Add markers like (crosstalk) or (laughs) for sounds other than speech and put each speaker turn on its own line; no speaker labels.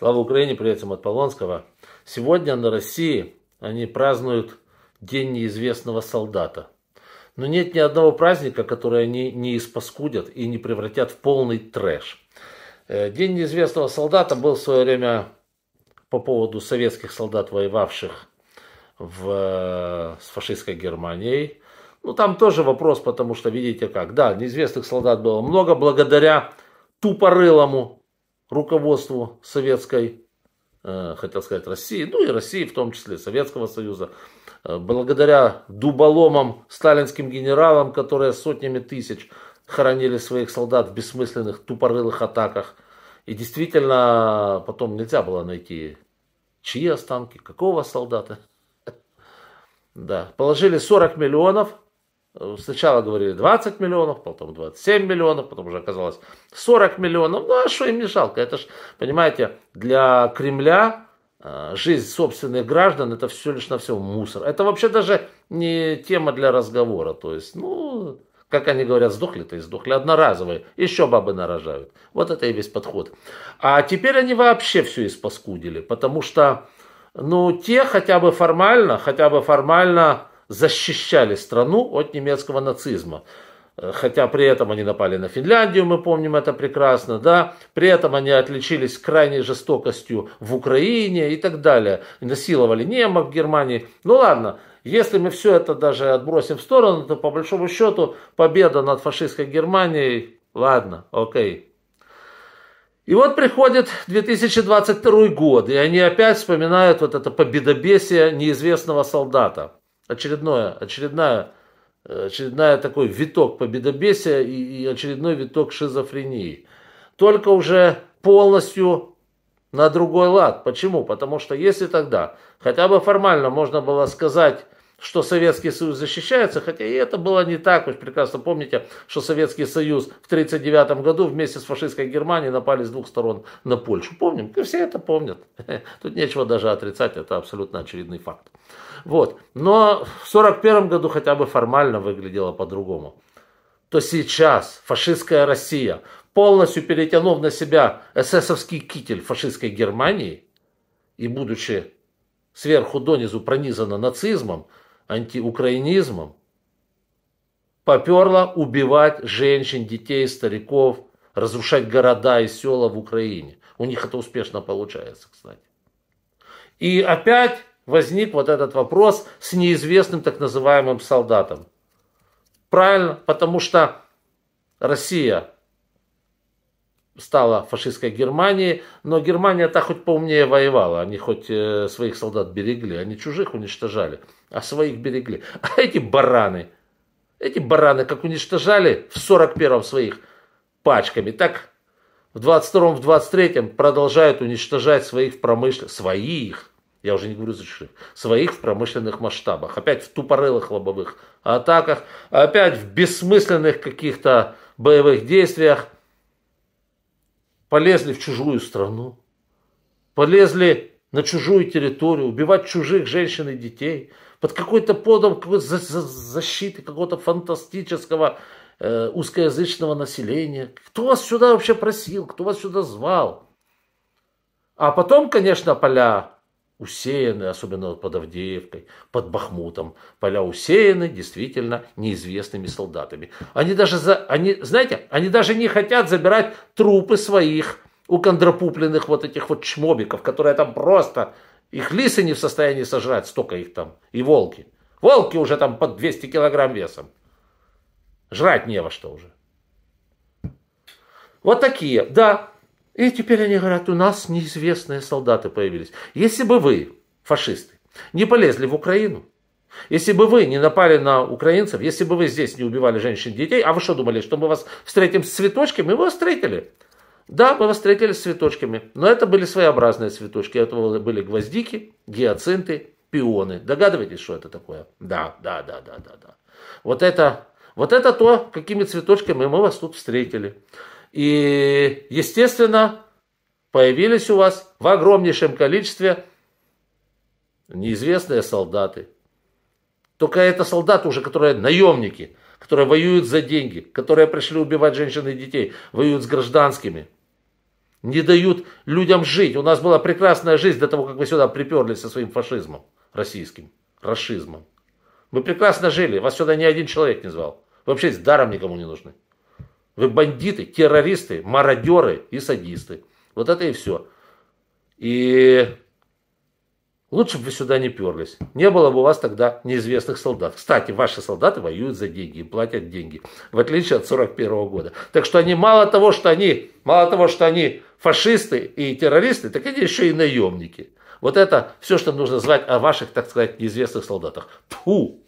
Слава Украине, привет всем от Полонского. Сегодня на России они празднуют День неизвестного солдата. Но нет ни одного праздника, который они не испаскудят и не превратят в полный трэш. Э, День неизвестного солдата был в свое время по поводу советских солдат, воевавших в, э, с фашистской Германией. Ну, там тоже вопрос, потому что, видите как, да, неизвестных солдат было много благодаря тупорылому руководству советской, э, хотел сказать России, ну и России в том числе, Советского Союза, э, благодаря дуболомам, сталинским генералам, которые сотнями тысяч хоронили своих солдат в бессмысленных тупорылых атаках. И действительно, потом нельзя было найти, чьи останки, какого солдата. (laughs) Да, положили 40 миллионов Э, сначала говорили 20 миллионов, потом 27 миллионов, потом уже оказалось 40 миллионов. Ну а что им не жалко? Это ж, понимаете, для Кремля э, жизнь собственных граждан это все лишь на все мусор. Это вообще даже не тема для разговора. То есть, ну, как они говорят, сдохли-то и сдохли, одноразовые, еще бабы нарожают. Вот это и весь подход. А теперь они вообще все испаскудили, потому что, ну, те хотя бы формально, хотя бы формально защищали страну от немецкого нацизма. Э, хотя при этом они напали на Финляндию, мы помним это прекрасно, да. При этом они отличились крайней жестокостью в Украине и так далее. Насиловали немок в Германии. Ну ладно, если мы все это даже отбросим в сторону, то по большому счету победа над фашистской Германией, ладно, окей, и вот приходит 2022 год, и они опять вспоминают вот это победобесие неизвестного солдата очередное, очередная, э, очередная такой виток победобесия и, и очередной виток шизофрении. Только уже полностью на другой лад. Почему? Потому что если тогда хотя бы формально можно было сказать что Советский Союз защищается, хотя и это было не так. Вы прекрасно помните, что Советский Союз в 1939 году вместе с фашистской Германией напали с двух сторон на Польшу. Помним? И все это помнят. (laughs) Тут нечего даже отрицать, это абсолютно очевидный факт. Вот. Но в 1941 году хотя бы формально выглядело по-другому. То сейчас фашистская Россия, полностью перетянув на себя эсэсовский китель фашистской Германии и будучи сверху донизу пронизана нацизмом, антиукраинизмом, поперла убивать женщин, детей, стариков, разрушать города и села в Украине. У них это успешно получается, кстати. И опять возник вот этот вопрос с неизвестным так называемым солдатом. Правильно, потому что Россия стала фашистской Германией, но Германия-то хоть поумнее воевала, они хоть э, своих солдат берегли, они чужих уничтожали, а своих берегли. (laughs) А эти бараны, эти бараны как уничтожали в 41-м своих пачками, так в 22-м, в 23-м продолжают уничтожать своих в промышленных, своих, я уже не говорю за чужих, своих в промышленных масштабах, опять в тупорылых лобовых атаках, опять в бессмысленных каких-то боевых действиях – полезли в чужую страну, полезли на чужую территорию, убивать чужих женщин и детей, под какой-то подом какой за, за, защиты какого-то фантастического э, узкоязычного населения. Кто вас сюда вообще просил, кто вас сюда звал? А потом, конечно, поля усеяны, особенно под Авдеевкой, под Бахмутом. Поля усеяны действительно неизвестными солдатами. Они даже, за, они, знаете, они даже не хотят забирать трупы своих у кондрапупленных вот этих вот чмобиков, которые там просто, их лисы не в состоянии сожрать, столько их там, и волки. Волки уже там под 200 килограмм весом. Жрать не во что уже. Вот такие, да, и теперь они говорят, у нас неизвестные солдаты появились. Если бы вы, фашисты, не полезли в Украину, если бы вы не напали на украинцев, если бы вы здесь не убивали женщин и детей, а вы что думали, что мы вас встретим с цветочками? Мы вас встретили. Да, мы вас встретили с цветочками, но это были своеобразные цветочки. Это были гвоздики, гиацинты, пионы. Догадываетесь, что это такое? Да, да, да, да, да, да. Вот это, вот это то, какими цветочками мы вас тут встретили. И, естественно, появились у вас в огромнейшем количестве неизвестные солдаты. Только это солдаты уже, которые наемники, которые воюют за деньги, которые пришли убивать женщин и детей, воюют с гражданскими. Не дают людям жить. У нас была прекрасная жизнь до того, как мы сюда приперлись со своим фашизмом российским, расизмом. Мы прекрасно жили, вас сюда ни один человек не звал. Вы вообще с даром никому не нужны. Вы бандиты, террористы, мародеры и садисты. Вот это и все. И лучше бы вы сюда не перлись. Не было бы у вас тогда неизвестных солдат. Кстати, ваши солдаты воюют за деньги и платят деньги. В отличие от 41 -го года. Так что они мало того, что они, мало того, что они фашисты и террористы, так они еще и наемники. Вот это все, что нужно звать о ваших, так сказать, неизвестных солдатах. Фу!